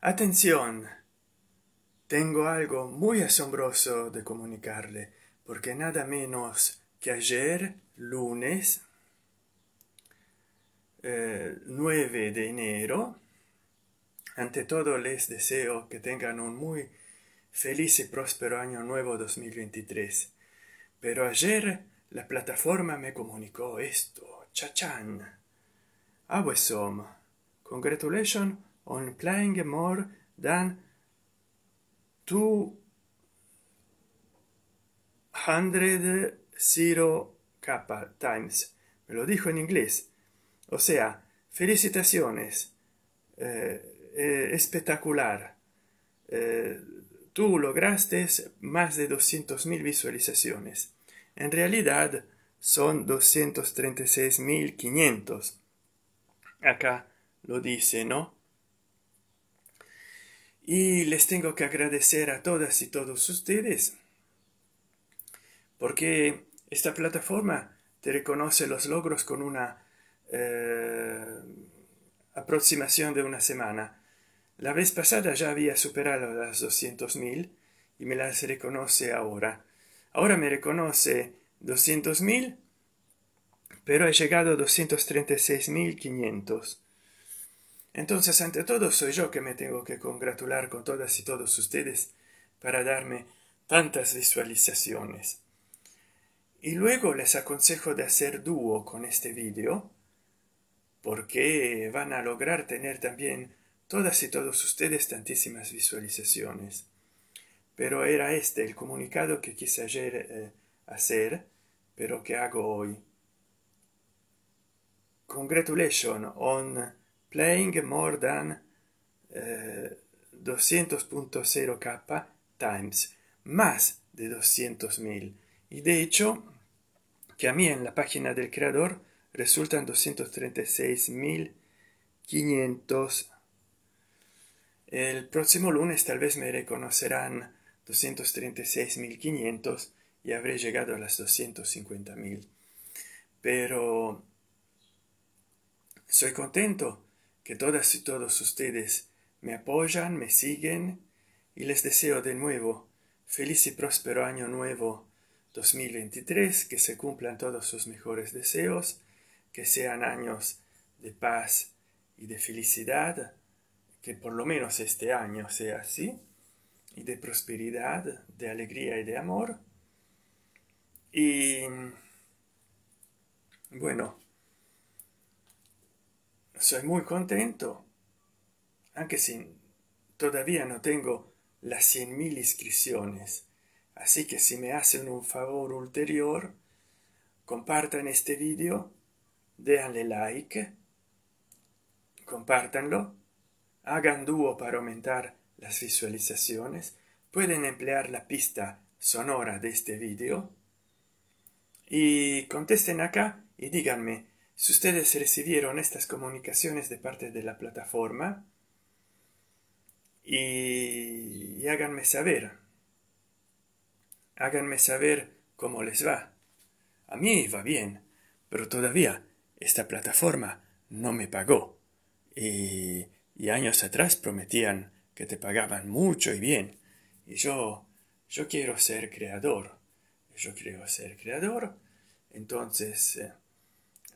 Atención. Tengo algo muy asombroso de comunicarle, porque nada menos que ayer, lunes, eh, 9 de enero, ante todo les deseo que tengan un muy feliz y próspero año nuevo 2023. Pero ayer la plataforma me comunicó esto. Chachán. Awesome. Congratulations on playing more than 200 K times. Me lo dijo en inglés. O sea, felicitaciones. Eh, eh, espectacular. Eh, tú lograste más de 200.000 visualizaciones. En realidad son 236.500. Acá lo dice, ¿no? Y les tengo que agradecer a todas y todos ustedes, porque esta plataforma te reconoce los logros con una eh, aproximación de una semana. La vez pasada ya había superado las 200.000 y me las reconoce ahora. Ahora me reconoce 200.000, pero he llegado a 236.500. Entonces, ante todo, soy yo que me tengo que congratular con todas y todos ustedes para darme tantas visualizaciones. Y luego les aconsejo de hacer dúo con este vídeo, porque van a lograr tener también todas y todos ustedes tantísimas visualizaciones. Pero era este el comunicado que quise eh, hacer, pero que hago hoy. Congratulations on playing more than 200.0k eh, times, más de 200.000. Y de hecho, que a mí en la página del creador resultan 236.500. El próximo lunes tal vez me reconocerán 236.500 y habré llegado a las 250.000. Pero soy contento que todas y todos ustedes me apoyan, me siguen y les deseo de nuevo feliz y próspero año nuevo 2023, que se cumplan todos sus mejores deseos, que sean años de paz y de felicidad, que por lo menos este año sea así, y de prosperidad, de alegría y de amor. Y bueno, soy muy contento, aunque sin, todavía no tengo las 100.000 inscripciones. Así que si me hacen un favor ulterior, compartan este vídeo, déanle like, compártanlo, hagan dúo para aumentar las visualizaciones, pueden emplear la pista sonora de este vídeo y contesten acá y díganme si ustedes recibieron estas comunicaciones de parte de la plataforma, y, háganme saber, háganme saber cómo les va. A mí va bien, pero todavía esta plataforma no me pagó. Y, y, años atrás prometían que te pagaban mucho y bien. Y yo, yo quiero ser creador. Yo quiero ser creador. Entonces, eh,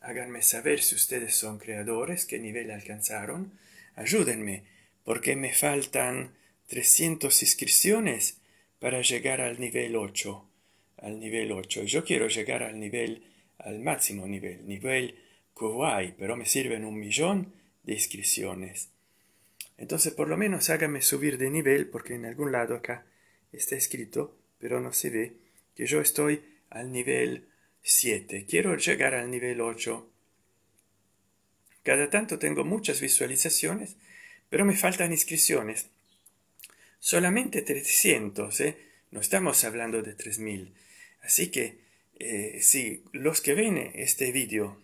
Háganme saber si ustedes son creadores, qué nivel alcanzaron. Ayúdenme, porque me faltan 300 inscripciones para llegar al nivel 8. Al nivel 8. Yo quiero llegar al nivel, al máximo nivel, nivel Kuwait, pero me sirven un millón de inscripciones. Entonces, por lo menos háganme subir de nivel, porque en algún lado acá está escrito, pero no se ve, que yo estoy al nivel 7. Quiero llegar al nivel 8. Cada tanto tengo muchas visualizaciones, pero me faltan inscripciones. Solamente 300, ¿eh? No estamos hablando de 3000. Así que, eh, si los que ven este vídeo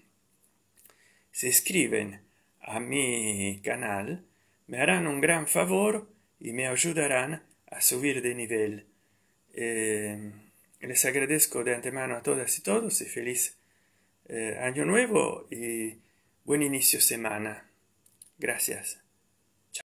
se inscriben a mi canal, me harán un gran favor y me ayudarán a subir de nivel. Eh, les agradezco de antemano a todas y todos y feliz eh, año nuevo y buen inicio semana. Gracias.